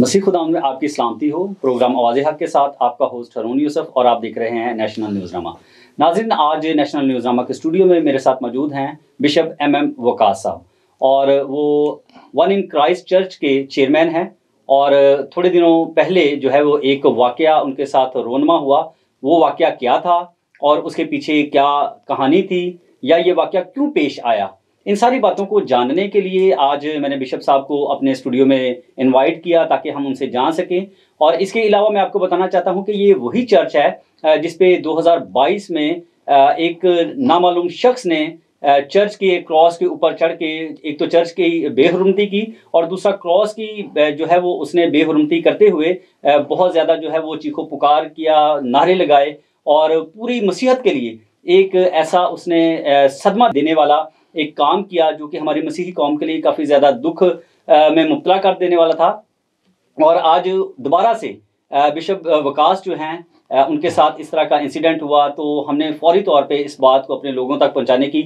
मसीह खुदा में आपकी सलामती हो प्रोग्राम आवाज़ हक के साथ आपका होस्ट हरून यूसफ और आप देख रहे हैं नेशनल नामा नाजिन आज नेशनल न्यूज नामा के स्टूडियो में मेरे साथ मौजूद हैं बिशप एम एम वकास साहब और वो वन इन क्राइस्ट चर्च के चेयरमैन हैं और थोड़े दिनों पहले जो है वो एक वाक़ उनके साथ रोनमा हुआ वो वाक़ क्या था और उसके पीछे क्या कहानी थी या ये वाक़ क्यों पेश आया इन सारी बातों को जानने के लिए आज मैंने बिशप साहब को अपने स्टूडियो में इनवाइट किया ताकि हम उनसे जान सकें और इसके अलावा मैं आपको बताना चाहता हूं कि ये वही चर्च है जिसपे 2022 में एक नामालूम शख्स ने चर्च के क्रॉस के ऊपर चढ़ के एक तो चर्च की बेहरमती की और दूसरा क्रॉस की जो है वो उसने बेहरमती करते हुए बहुत ज़्यादा जो है वो चीखो पुकार किया नारे लगाए और पूरी मसीहत के लिए एक ऐसा उसने सदमा देने वाला एक काम किया जो कि हमारी मसीही कौम के लिए काफ़ी ज़्यादा दुख में मुबला कर देने वाला था और आज दोबारा से बिशप वकास जो हैं उनके साथ इस तरह का इंसिडेंट हुआ तो हमने फौरी तौर पे इस बात को अपने लोगों तक पहुंचाने की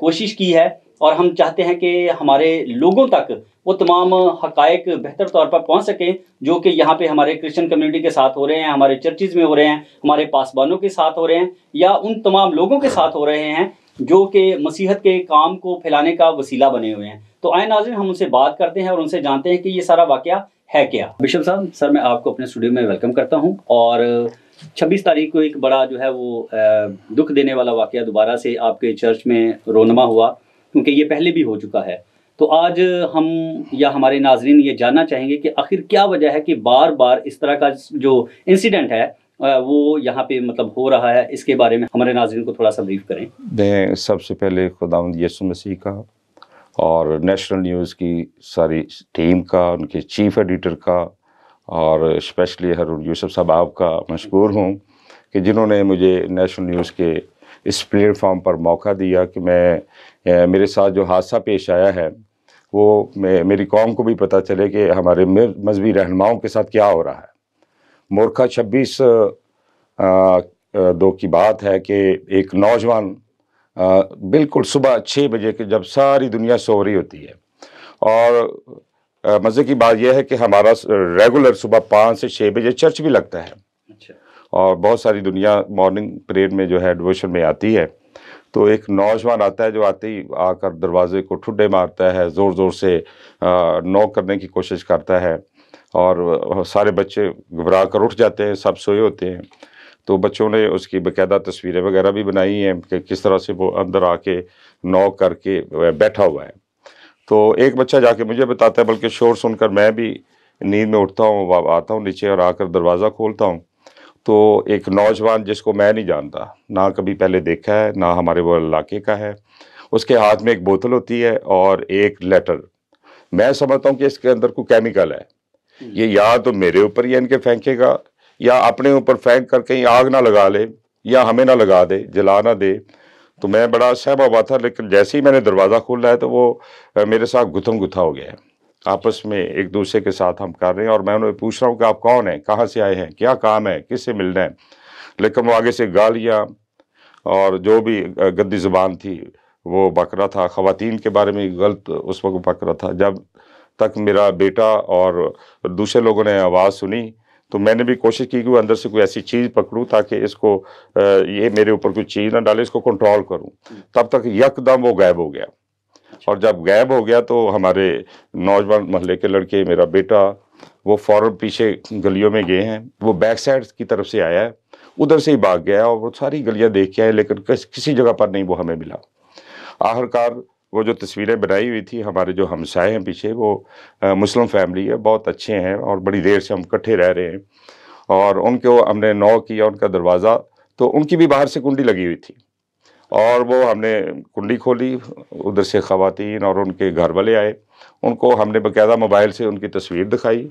कोशिश की है और हम चाहते हैं कि हमारे लोगों तक वो तमाम हकायक बेहतर तौर पर पहुंच सकें जो कि यहाँ पे हमारे क्रिश्चियन कम्युनिटी के साथ हो रहे हैं हमारे चर्चेज में हो रहे हैं हमारे पासबानों के साथ हो रहे हैं या उन तमाम लोगों के साथ हो रहे हैं जो कि मसीहत के काम को फैलाने का वसीला बने हुए हैं तो आए नाजिन हम उनसे बात करते हैं और उनसे जानते हैं कि ये सारा वाक्य है क्या बिशम साहब सर मैं आपको अपने स्टूडियो में वेलकम करता हूँ और 26 तारीख को एक बड़ा जो है वो दुख देने वाला वाक्य दोबारा से आपके चर्च में रोनमा हुआ क्योंकि ये पहले भी हो चुका है तो आज हम या हमारे नाजरीन ये जानना चाहेंगे कि आखिर क्या वजह है कि बार बार इस तरह का जो इंसिडेंट है वो यहाँ पे मतलब हो रहा है इसके बारे में हमारे नाजरन को थोड़ा सा ब्रीफ करें मैं सबसे पहले खुदा यसु मसीह का और नेशनल न्यूज़ की सारी टीम का उनके चीफ एडिटर का और स्पेशली हरुण यूसुफ साहब आपका मशहूर हूँ कि जिन्होंने मुझे नेशनल न्यूज़ के इस प्लेटफॉर्म पर मौका दिया कि मैं मेरे साथ जो हादसा पेश आया है वो मैं मेरी कौम को भी पता चले कि हमारे मजहबी रहनुमाओं के साथ क्या हो रहा है मोरखा छब्बीस दो की बात है कि एक नौजवान बिल्कुल सुबह छः बजे के जब सारी दुनिया सो रही होती है और मज़े की बात यह है कि हमारा रेगुलर सुबह पाँच से छः बजे चर्च भी लगता है अच्छा। और बहुत सारी दुनिया मॉर्निंग प्रेयर में जो है डिवोशन में आती है तो एक नौजवान आता है जो आते ही आकर दरवाजे को ठुड्डे मारता है ज़ोर ज़ोर से नॉक करने की कोशिश करता है और सारे बच्चे घबरा कर उठ जाते हैं सब सोए होते हैं तो बच्चों ने उसकी बाकायदा तस्वीरें वगैरह भी बनाई हैं कि किस तरह से वो अंदर आके नॉक करके बैठा हुआ है तो एक बच्चा जाके मुझे बताता है बल्कि शोर सुनकर मैं भी नींद में उठता हूँ आता हूँ नीचे और आकर दरवाज़ा खोलता हूँ तो एक नौजवान जिसको मैं नहीं जानता ना कभी पहले देखा है ना हमारे वो इलाके का है उसके हाथ में एक बोतल होती है और एक लेटर मैं समझता हूँ कि इसके अंदर कोई केमिकल है ये या तो मेरे ऊपर ही इनके फेंकेगा या अपने ऊपर फेंक कर कहीं आग ना लगा ले या हमें ना लगा दे जला ना दे तो मैं बड़ा सहमा हुआ था लेकिन जैसे ही मैंने दरवाज़ा खोला है तो वो मेरे साथ गुथम गुथा हो गया है आपस में एक दूसरे के साथ हम कर रहे हैं और मैं उन्हें पूछ रहा हूँ कि आप कौन हैं कहाँ से आए हैं क्या काम है किससे मिलना है लेकिन वो आगे से गालियाँ और जो भी गद्दी ज़ुबान थी वो बकरा था ख़वातीन के बारे में गलत उस वक्त बकरा था जब तक मेरा बेटा और दूसरे लोगों ने आवाज़ सुनी तो मैंने भी कोशिश की कि वो अंदर से कोई ऐसी चीज़ पकड़ूँ ताकि इसको ये मेरे ऊपर कोई चीज़ ना डाले इसको कंट्रोल करूँ तब तक यकदम वो गायब हो गया अच्छा। और जब गायब हो गया तो हमारे नौजवान महल के लड़के मेरा बेटा वो फौरन पीछे गलियों में गए हैं वो बैक साइड की तरफ से आया है उधर से ही भाग गया और वो सारी गलियाँ देख के आए लेकिन किसी जगह पर नहीं वो हमें मिला आखिरकार वो जो तस्वीरें बनाई हुई थी हमारे जो हमसाए हैं पीछे वो मुस्लिम फैमिली है बहुत अच्छे हैं और बड़ी देर से हम इकट्ठे रह रहे हैं और उनको हमने नौ किया उनका दरवाज़ा तो उनकी भी बाहर से कुंडी लगी हुई थी और वो हमने कुंडी खोली उधर से ख़वान और उनके घर वाले आए उनको हमने बाकायदा मोबाइल से उनकी तस्वीर दिखाई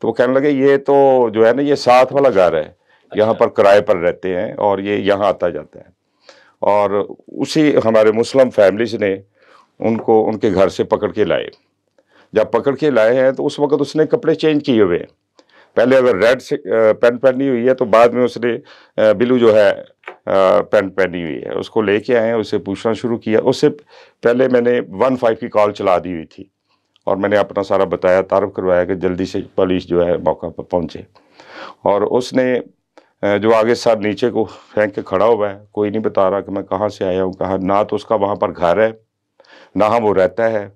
तो वो कहने लगे ये तो जो है ना ये साथ वाला घर है अच्छा। यहाँ पर किराए पर रहते हैं और ये यहाँ आता जाता है और उसी हमारे मुस्लिम फैमिलीज ने उनको उनके घर से पकड़ के लाए जब पकड़ के लाए हैं तो उस वक्त उसने कपड़े चेंज किए हुए हैं पहले अगर रेड से पेंट पहनी हुई है तो बाद में उसने बिलू जो है पेंट पहनी हुई है उसको लेके आए हैं उसे पूछना शुरू किया उससे पहले मैंने वन फाइव की कॉल चला दी हुई थी और मैंने अपना सारा बताया तारफ करवाया कि जल्दी से पुलिस जो है मौका पर पहुँचे और उसने जो आगे सर नीचे को फेंक के खड़ा हुआ है कोई नहीं बता रहा कि मैं कहाँ से आया हूँ कहाँ ना तो उसका वहाँ पर घर है ना वो रहता है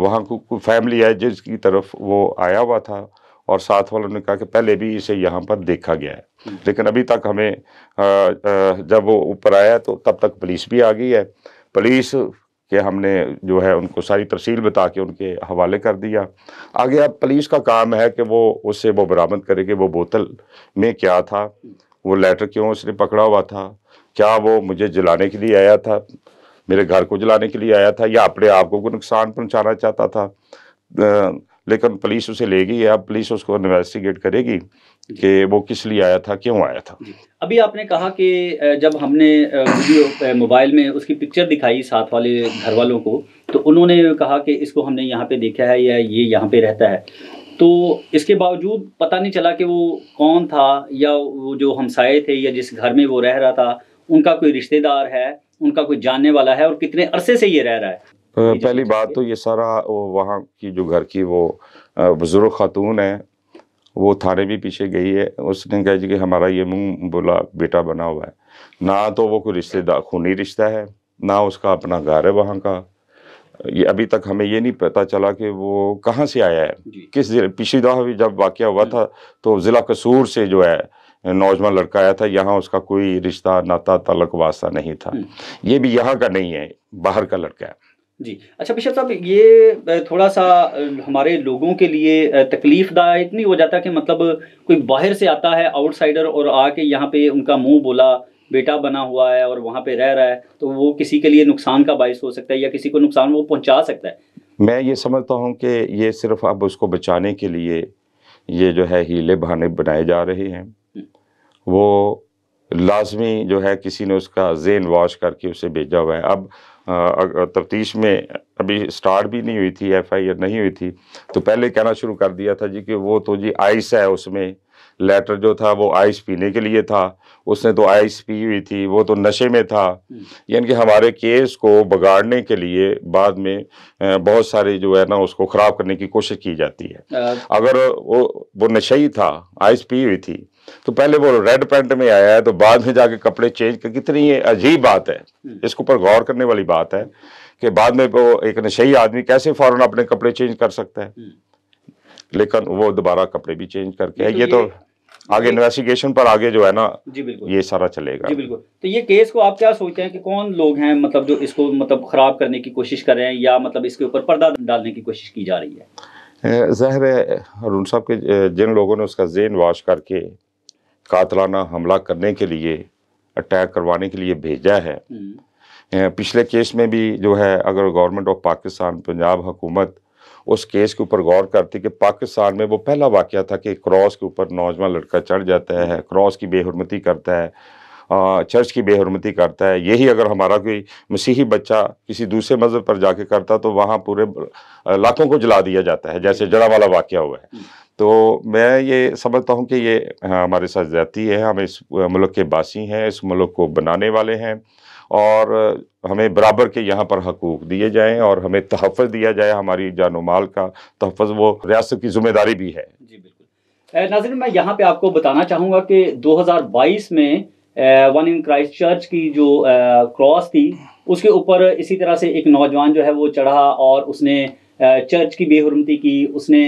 वहाँ को फैमिली है जिसकी तरफ वो आया हुआ था और साथ वालों ने कहा कि पहले भी इसे यहाँ पर देखा गया है हम्म। लेकिन अभी तक हमें आ, आ, जब वो ऊपर आया तो तब तक पुलिस भी आ गई है पुलिस के हमने जो है उनको सारी तफसील बता के उनके हवाले कर दिया आगे अब पुलिस का काम है कि वो उससे वो बरामद करे कि वो बोतल में क्या था वो लेटर क्यों उसने पकड़ा हुआ था क्या वो मुझे जलाने के लिए आया था मेरे घर को जलाने के लिए आया था या अपने आप को नुकसान पहुँचाना चाहता था लेकिन पुलिस उसे ले गई अब पुलिस उसको इन्वेस्टिगेट करेगी कि वो किस लिए आया था क्यों आया था अभी आपने कहा कि जब हमने वीडियो मोबाइल में उसकी पिक्चर दिखाई साथ वाले घर वालों को तो उन्होंने कहा कि इसको हमने यहाँ पे देखा है या ये यहाँ पे रहता है तो इसके बावजूद पता नहीं चला कि वो कौन था या वो जो हमसाए थे या जिस घर में वो रह रहा था उनका कोई रिश्तेदार है उनका कोई जानने वाला है और कितने अरसे से ये रह रहा है पहली बात तो ये सारा वो वहाँ की जो घर की वो बुज़ुर्ग खातून है वो थाने भी पीछे गई है उसने कहा जी कि हमारा ये मुंह बोला बेटा बना हुआ है ना तो वो कोई रिश्तेदार खूनी रिश्ता है ना उसका अपना घर है वहाँ का ये अभी तक हमें ये नहीं पता चला कि वो कहाँ से आया है किस जिले पिछली दफ़ा भी जब वाक़ हुआ हम्म। था तो ज़िला कसूर से जो है नौजवान लड़का आया था यहाँ उसका कोई रिश्ता नाता तलक वास्ता नहीं था हम्म। ये भी यहाँ का नहीं है बाहर का लड़का है जी अच्छा बिशप साहब ये थोड़ा सा हमारे लोगों के लिए तकलीफदायक नहीं हो जाता कि मतलब कोई बाहर से आता है आउटसाइडर और आके यहाँ पे उनका मुंह बोला बेटा बना हुआ है और वहाँ पे रह रहा है तो वो किसी के लिए नुकसान का बायस हो सकता है या किसी को नुकसान वो पहुँचा सकता है मैं ये समझता हूँ कि ये सिर्फ अब उसको बचाने के लिए ये जो है हीले बहाने बनाए जा रहे हैं वो लाजमी जो है किसी ने उसका जेन वॉश करके उसे भेजा हुआ है अब तफ्तीश में अभी स्टार्ट भी नहीं हुई थी एफ आई आर नहीं हुई थी तो पहले कहना शुरू कर दिया था जी कि वो तो जी आइस है उसमें लेटर जो था वो आइस पीने के लिए था उसने तो आइस पी हुई थी वो तो नशे में था यानी कि हमारे केस को बगाड़ने के लिए बाद में बहुत सारे जो है ना उसको ख़राब करने की कोशिश की जाती है हाँ। अगर वो वो नशे ही था आइस पी हुई थी तो पहले वो रेड पैंट में आया है तो बाद में जाके कपड़े चेंज कर कितनी ये अजीब बात है हम्म। इसके ऊपर गौर करने वाली बात है कि बाद में वो एक नशई आदमी कैसे फ़ौरन अपने कपड़े चेंज कर सकता है हम्म। लेकिन वो दोबारा कपड़े भी चेंज करके ये, ये तो, तो आगे इन्वेस्टिगेशन पर आगे जो है ना जी बिल्कुल ये सारा चलेगा जी बिल्कुल तो ये केस को आप क्या सोचते हैं कि कौन लोग हैं मतलब जो इसको मतलब खराब करने की कोशिश कर रहे हैं या मतलब इसके ऊपर पर्दा डालने की कोशिश की जा रही है जहर है अरुण साहब के जिन लोगों ने उसका जेन वाश करके कातलाना हमला करने के लिए अटैक करवाने के लिए भेजा है हम्म। पिछले केस में भी जो है अगर गवर्नमेंट ऑफ पाकिस्तान पंजाब हुकूमत उस केस के ऊपर गौर करती कि पाकिस्तान में वो पहला वाक़ था कि क्रॉस के ऊपर नौजवान लड़का चढ़ जाता है क्रॉस की बेहरमती करता है चर्च की बेहरमती करता है यही अगर हमारा कोई मसीही बच्चा किसी दूसरे मज़हब पर जाके करता तो वहाँ पूरे लाखों को जला दिया जाता है जैसे जड़ा वाला वाक़ हुआ है तो मैं ये समझता हूँ कि ये हमारे साथ जाती है हम इस मुल्क के बासी हैं इस मुल्क को बनाने वाले हैं और हमें बराबर के यहाँ पर हकूक दिए जाएं और हमें तहफ़ दिया जाए हमारी जान माल का तहफ़ वो रियासत की जिम्मेदारी भी है जी बिल्कुल नाजिर मैं यहाँ पे आपको बताना चाहूँगा कि 2022 में वन इन क्राइस्ट चर्च की जो क्रॉस थी उसके ऊपर इसी तरह से एक नौजवान जो है वो चढ़ा और उसने चर्च की बेहरमती की उसने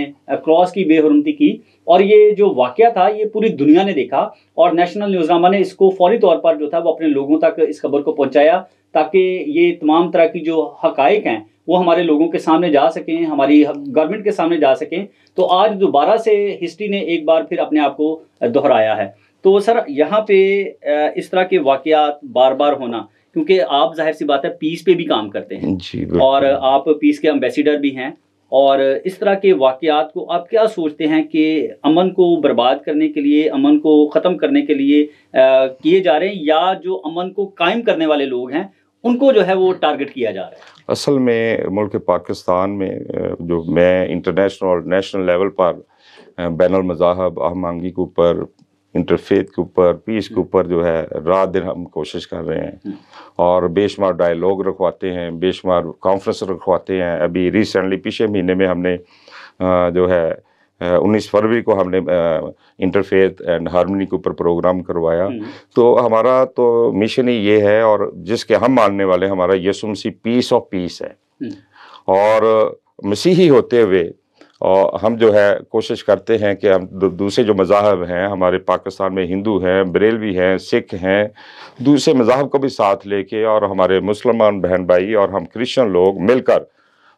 क्रॉस की बेहरमती की और ये जो वाक्य था ये पूरी दुनिया ने देखा और नेशनल न्यूजनामा ने इसको फौरी तौर पर जो था वो अपने लोगों तक इस खबर को पहुंचाया ताकि ये तमाम तरह की जो हकाइक हैं वो हमारे लोगों के सामने जा सकें हमारी गवर्नमेंट के सामने जा सकें तो आज दोबारा से हिस्ट्री ने एक बार फिर अपने आप को दोहराया है तो सर यहाँ पे इस तरह के वाकयात बार बार होना क्योंकि आप जाहिर सी बात है पीस पे भी काम करते हैं जी और आप पीस के अम्बेसिडर भी हैं और इस तरह के वाकयात को आप क्या सोचते हैं कि अमन को बर्बाद करने के लिए अमन को ख़त्म करने के लिए किए जा रहे हैं या जो अमन को कायम करने वाले लोग हैं उनको जो है वो टारगेट किया जा रहा है असल में मुल्क पाकिस्तान में जो मैं इंटरनेशनल और नेशनल लेवल पर बैन अमजाहब आहमांगी के ऊपर इंटरफेथ के ऊपर पीस के hmm. ऊपर जो है रात दिन हम कोशिश कर रहे हैं hmm. और बेशुमार डायलॉग रखवाते हैं बेशुमार कॉन्फ्रेंस रखवाते हैं अभी रिसेंटली पिछले महीने में हमने जो है उन्नीस फरवरी को हमने इंटरफेथ एंड हारमोनी के ऊपर प्रोग्राम करवाया hmm. तो हमारा तो मिशन ही ये है और जिसके हम मानने वाले हमारा यसुमसी पीस ऑफ पीस है और मसीही होते हुए और हम जो है कोशिश करते हैं कि हम दूसरे जो मज़ाहब हैं हमारे पाकिस्तान में हिंदू हैं बरेलवी हैं सिख हैं दूसरे मज़ाहब को भी साथ लेके और हमारे मुसलमान बहन भाई और हम क्रिश्चन लोग मिलकर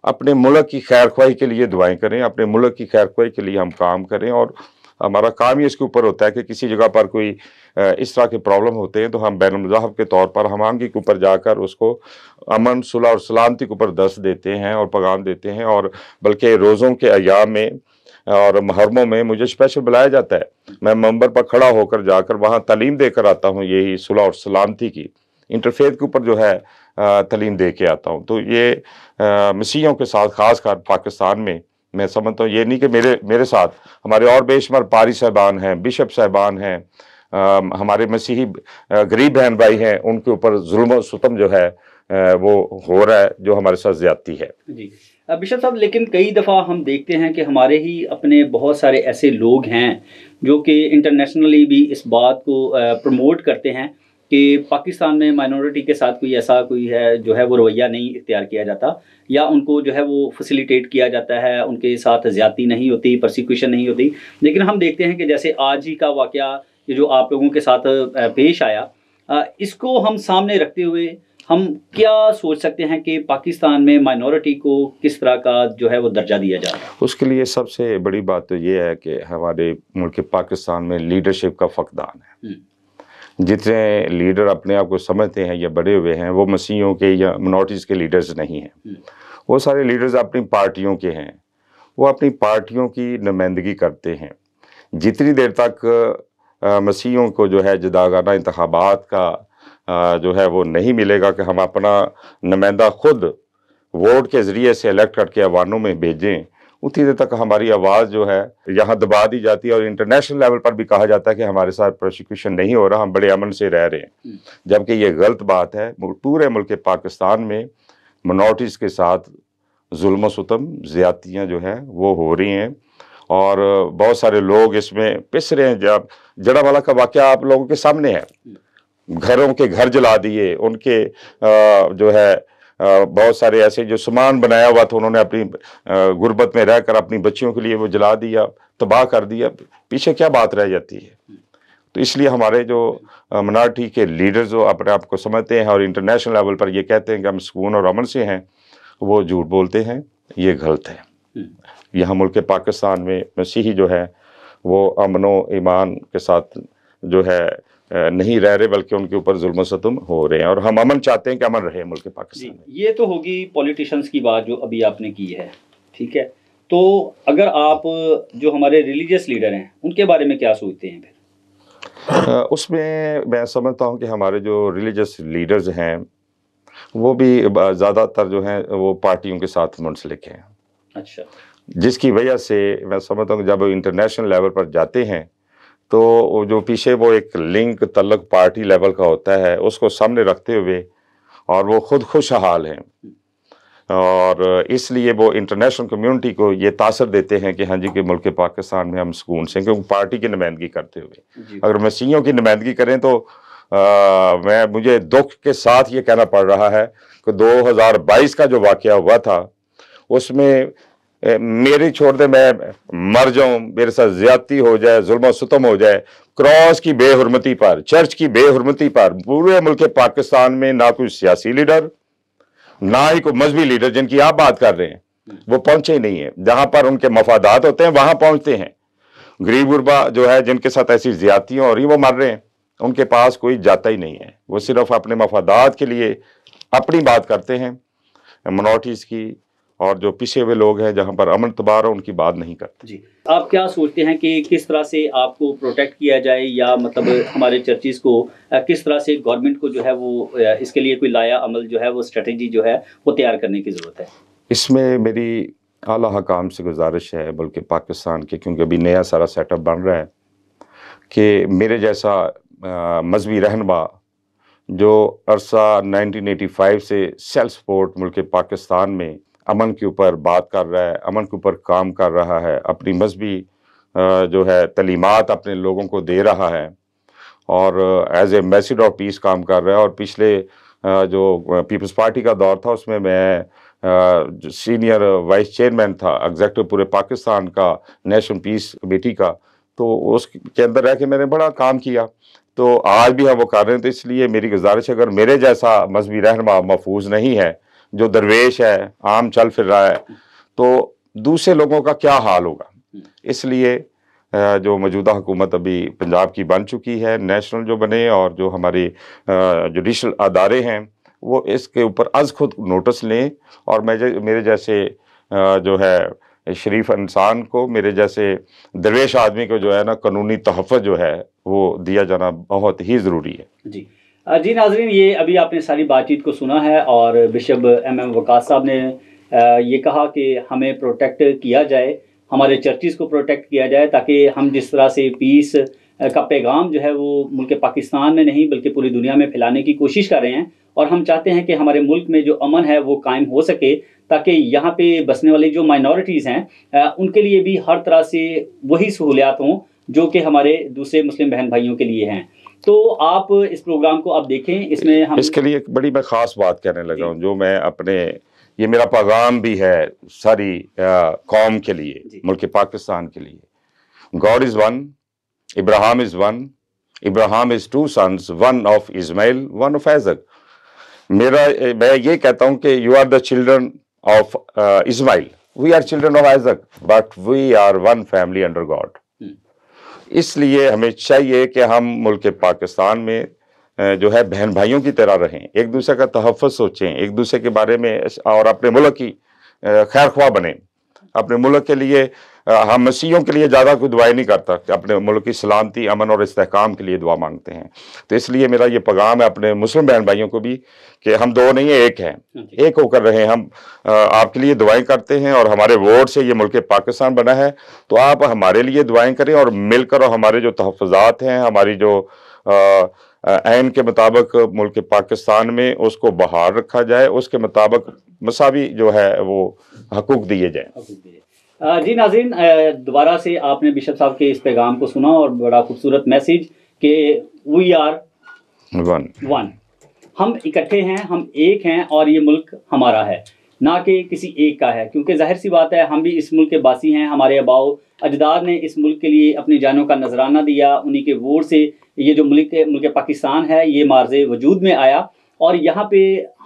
अपने मुल्क की खैर के लिए दुआएं करें अपने मुल्क की खैर के लिए हम काम करें और हमारा काम ही इसके ऊपर होता है कि किसी जगह पर कोई इस तरह के प्रॉब्लम होते हैं तो हम बैन मज़ाहब के तौर पर हम आंगी के ऊपर जाकर उसको अमन सुलह और सलामती के ऊपर दस देते हैं और पैगाम देते हैं और बल्कि रोज़ों के अयाम में और महरमों में मुझे स्पेशल बुलाया जाता है मैं मंबर पर खड़ा होकर जाकर वहाँ तलीम देकर आता हूँ यही सुलह और सलामती की इंटरफेथ के ऊपर जो है तलीम दे के आता हूँ तो ये मसीहों के साथ ख़ासकर पाकिस्तान में मैं समझता हूँ ये नहीं कि मेरे मेरे साथ हमारे और बेशमर पारी साहबान हैं बिशप साहबान हैं हमारे मसीही गरीब बहन भाई हैं उनके ऊपर जुल्म सुतम जो है आ, वो हो रहा है जो हमारे साथ ज्यादती है जी बिशप साहब लेकिन कई दफ़ा हम देखते हैं कि हमारे ही अपने बहुत सारे ऐसे लोग हैं जो कि इंटरनेशनली भी इस बात को प्रमोट करते हैं कि पाकिस्तान में माइनॉरिटी के साथ कोई ऐसा कोई है जो है वो रवैया नहीं इख्तियार किया जाता या उनको जो है वो फैसिलिटेट किया जाता है उनके साथ ज़्यादती नहीं होती प्रोसिक्यूशन नहीं होती लेकिन हम देखते हैं कि जैसे आज ही का वाक़ ये जो आप लोगों के साथ पेश आया इसको हम सामने रखते हुए हम क्या सोच सकते हैं कि पाकिस्तान में माइनॉरिटी को किस तरह का जो है वो दर्जा दिया जाए उसके लिए सबसे बड़ी बात तो ये है कि हमारे मुल्क पाकिस्तान में लीडरशिप का फकदान है हम्म। जितने लीडर अपने आप को समझते हैं या बड़े हुए हैं वो मसीहों के या मनोरिटीज़ के लीडर्स नहीं हैं हम्म। वो सारे लीडर्स अपनी पार्टियों के हैं वो अपनी पार्टियों की नुमाइंदगी करते हैं जितनी देर तक मसीहों को जो है जदागाना इंतबात का आ, जो है वो नहीं मिलेगा कि हम अपना नुमाइंदा खुद वोट के ज़रिए से इलेक्ट करके अवानों में भेजें उतनी देर तक हमारी आवाज़ जो है यहाँ दबा दी जाती है और इंटरनेशनल लेवल पर भी कहा जाता है कि हमारे साथ प्रोसिक्यूशन नहीं हो रहा हम बड़े अमन से रह रहे हैं हम्म। जबकि ये गलत बात है पूरे मुल्क पाकिस्तान में मनोरिटीज़ के साथ जुल्म सुतम ज़्यादतियाँ जो हैं वो हो रही हैं और बहुत सारे लोग इसमें पिस रहे हैं जब जड़ा वाला का वाक़ आप लोगों के सामने है हम्म। घरों के घर जला दिए उनके जो है बहुत सारे ऐसे जो सामान बनाया हुआ था उन्होंने अपनी गुर्बत में रहकर अपनी बच्चियों के लिए वो जला दिया तबाह कर दिया पीछे क्या बात रह जाती है तो इसलिए हमारे जो मनार्टी के लीडर्स जो अपने आप को समझते हैं और इंटरनेशनल लेवल पर ये कहते हैं कि हम सुकून और अमन से हैं वो झूठ बोलते हैं ये गलत है हम्म। यहाँ मुल्क पाकिस्तान में मसीही जो है वो अमन ईमान के साथ जो है नहीं रह रहे बल्कि उनके ऊपर जुल्म सतुम हो रहे हैं और हम अमन चाहते हैं कि अमन रहे मुल्क पाकिस्तान में ये तो होगी पॉलिटिशियंस की बात जो अभी आपने की है ठीक है तो अगर आप जो हमारे रिलीजियस लीडर हैं उनके बारे में क्या सोचते हैं फिर उसमें मैं समझता हूँ कि हमारे जो रिलीजियस लीडर्स हैं वो भी ज़्यादातर जो हैं वो पार्टियों के साथ मुंसलिक हैं अच्छा जिसकी वजह से मैं समझता हूँ जब इंटरनेशनल लेवल पर जाते हैं तो जो पीछे वो एक लिंक तलक पार्टी लेवल का होता है उसको सामने रखते हुए और वो खुद खुशहाल हैं और इसलिए वो इंटरनेशनल कम्युनिटी को ये तासर देते हैं कि हाँ जी के मुल्क पाकिस्तान में हम सुकून से क्योंकि पार्टी की नुमाइंदगी करते हुए अगर मसीहियों की नुमाइंदगी करें तो आ, मैं मुझे दुख के साथ ये कहना पड़ रहा है कि 2022 का जो वाक़ हुआ था उसमें मेरी छोड़ दे मैं मर जाऊं मेरे साथ ज्यादती हो जाए जुल्म सुतम हो जाए क्रॉस की बेहरमती पर चर्च की बेहरमती पर पूरे मुल्क पाकिस्तान में ना कोई सियासी लीडर ना ही कोई मजहबी लीडर जिनकी आप बात कर रहे हैं वो पहुंचे ही नहीं है जहां पर उनके मफादात होते हैं वहां पहुंचते हैं गरीब गुरबा जो है जिनके साथ ऐसी ज्यादतियाँ हो रही वो मर रहे हैं उनके पास कोई जाता ही नहीं है वो सिर्फ अपने मफादात के लिए अपनी बात करते हैं मनोरिटीज़ की और जो पिछे हुए लोग हैं जहाँ पर अमन तबार है उनकी बात नहीं करते जी आप क्या सोचते हैं कि किस तरह से आपको प्रोटेक्ट किया जाए या मतलब हमारे चर्चिस को किस तरह से गवर्नमेंट को जो है वो इसके लिए कोई लाया अमल जो है वो स्ट्रेटेजी जो है वो तैयार करने की ज़रूरत है इसमें मेरी अला हकाम से गुजारिश है बल्कि पाकिस्तान के क्योंकि अभी नया सारा सेटअप बन रहा है कि मेरे जैसा मजहबी रहनबा जो अरसा 1985 से सेल्फ सपोर्ट मुल्क पाकिस्तान में अमन के ऊपर बात कर रहा है अमन के ऊपर काम कर रहा है अपनी मजहबी जो है तलीमत अपने लोगों को दे रहा है और एज एम्बेसडर ऑफ पीस काम कर रहा है और पिछले जो पीपल्स पार्टी का दौर था उसमें मैं सीनियर वाइस चेयरमैन था एग्जैक्टिव पूरे पाकिस्तान का नेशनल पीस कमेटी का तो उसके अंदर रह के मैंने बड़ा काम किया तो आज भी हम वो कर रहे हैं तो इसलिए मेरी गुजारिश अगर मेरे जैसा मजहबी रहनमा महफूज नहीं है जो दरवेश है आम चल फिर रहा है तो दूसरे लोगों का क्या हाल होगा इसलिए जो मौजूदा हुकूमत अभी पंजाब की बन चुकी है नेशनल जो बने और जो हमारे जुडिशल अदारे हैं वो इसके ऊपर अज खुद नोटिस लें और मैं मेरे जैसे जो है शरीफ इंसान को मेरे जैसे दरवेश आदमी को जो है ना कानूनी तहफ़ जो है वो दिया जाना बहुत ही ज़रूरी है जी जी नाजरीन ये अभी आपने सारी बातचीत को सुना है और बिशप एम एम वकास साहब ने ये कहा कि हमें प्रोटेक्ट किया जाए हमारे चर्चिज़ को प्रोटेक्ट किया जाए ताकि हम जिस तरह से पीस का पैगाम जो है वो मुल्क पाकिस्तान में नहीं बल्कि पूरी दुनिया में फैलाने की कोशिश कर रहे हैं और हम चाहते हैं कि हमारे मुल्क में जो अमन है वो कायम हो सके ताकि यहाँ पे बसने वाली जो माइनॉरिटीज़ हैं उनके लिए भी हर तरह से वही सहूलियात हों जो कि हमारे दूसरे मुस्लिम बहन भाइयों के लिए हैं तो आप इस प्रोग्राम को आप देखें इसमें हम इसके लिए एक बड़ी मैं खास बात कहने लगा हूँ जो मैं अपने ये मेरा पैगाम भी है सारी कौम के लिए मुल्क पाकिस्तान के लिए God is one Abraham is one Abraham is two sons one of Ishmael one of Isaac मेरा मैं ये कहता हूँ कि you are the children of Ishmael we are children of Isaac but we are one family under God इसलिए हमें चाहिए कि हम मुल्क पाकिस्तान में जो है बहन भाइयों की तरह रहें एक दूसरे का तहफ़ सोचें एक दूसरे के बारे में और अपने मुल्क की खैर ख्वाह बने अपने मुल्क के लिए हम मसीहों के लिए ज़्यादा कोई दुआएं नहीं करता अपने मुल्क की सलामती अमन और इसकाम के लिए दुआ मांगते हैं तो इसलिए मेरा ये पैगाम है अपने मुस्लिम बहन भाइयों को भी कि हम दो नहीं है एक हैं हाँ एक होकर रहे हम आपके लिए दुआएं करते हैं और हमारे वोट से ये मुल्क पाकिस्तान बना है तो आप हमारे लिए दुआएं करें और मिलकर और हमारे जो तहफ़ात हैं हमारी जो आन के मुताबिक मुल्क पाकिस्तान में उसको बहार रखा जाए उसके मुताबिक मसावी जो है वो हकूक दिए जाए जी नाजीन दोबारा से आपने बिशप साहब के इस पैगाम को सुना और बड़ा खूबसूरत मैसेज के वी आर वन वन हम इकट्ठे हैं हम एक हैं और ये मुल्क हमारा है ना कि किसी एक का है क्योंकि जाहिर सी बात है हम भी इस मुल्क के बासी हैं हमारे अबाओ अजदाद ने इस मुल्क के लिए अपनी जानों का नजराना दिया उन्हीं के वोट से ये जो मुल्क मुल्क पाकिस्तान है ये मार्ज वजूद में आया और यहाँ पे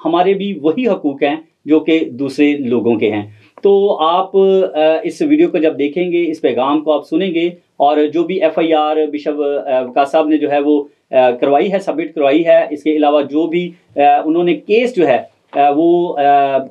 हमारे भी वही हकूक़ हैं जो कि दूसरे लोगों के हैं तो आप इस वीडियो को जब देखेंगे इस पैगाम को आप सुनेंगे और जो भी एफ आई आर बिशप साहब ने जो है वो करवाई है सबमिट करवाई है इसके अलावा जो भी उन्होंने केस जो है वो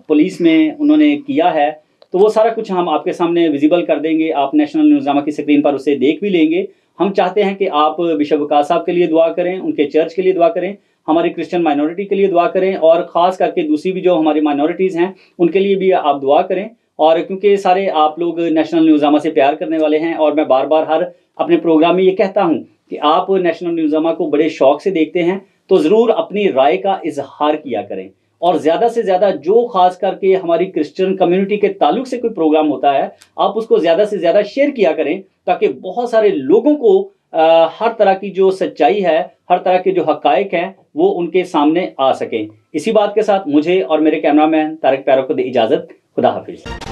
पुलिस में उन्होंने किया है तो वो सारा कुछ हम आपके सामने विजिबल कर देंगे आप नेशनल न्यूज़नामा की स्क्रीन पर उसे देख भी लेंगे हम चाहते हैं कि आप बिशप वकास साहब के लिए दुआ करें उनके चर्च के लिए दुआ करें हमारी क्रिश्चियन माइनॉरिटी के लिए दुआ करें और ख़ास करके दूसरी भी जो हमारी माइनॉरिटीज़ हैं उनके लिए भी आप दुआ करें और क्योंकि सारे आप लोग नेशनल न्यूज़ामा से प्यार करने वाले हैं और मैं बार बार हर अपने प्रोग्राम में ये कहता हूँ कि आप नेशनल न्यूज़ामा को बड़े शौक से देखते हैं तो ज़रूर अपनी राय का इजहार किया करें और ज़्यादा से ज़्यादा जो खास करके हमारी क्रिश्चियन कम्युनिटी के ताल्लुक से कोई प्रोग्राम होता है आप उसको ज़्यादा से ज़्यादा शेयर किया करें ताकि बहुत सारे लोगों को आ, हर तरह की जो सच्चाई है हर तरह के जो हकायक हैं वो उनके सामने आ सकें इसी बात के साथ मुझे और मेरे कैमरामैन तारक पैरों को दे इजाज़त खुदा हाफिज़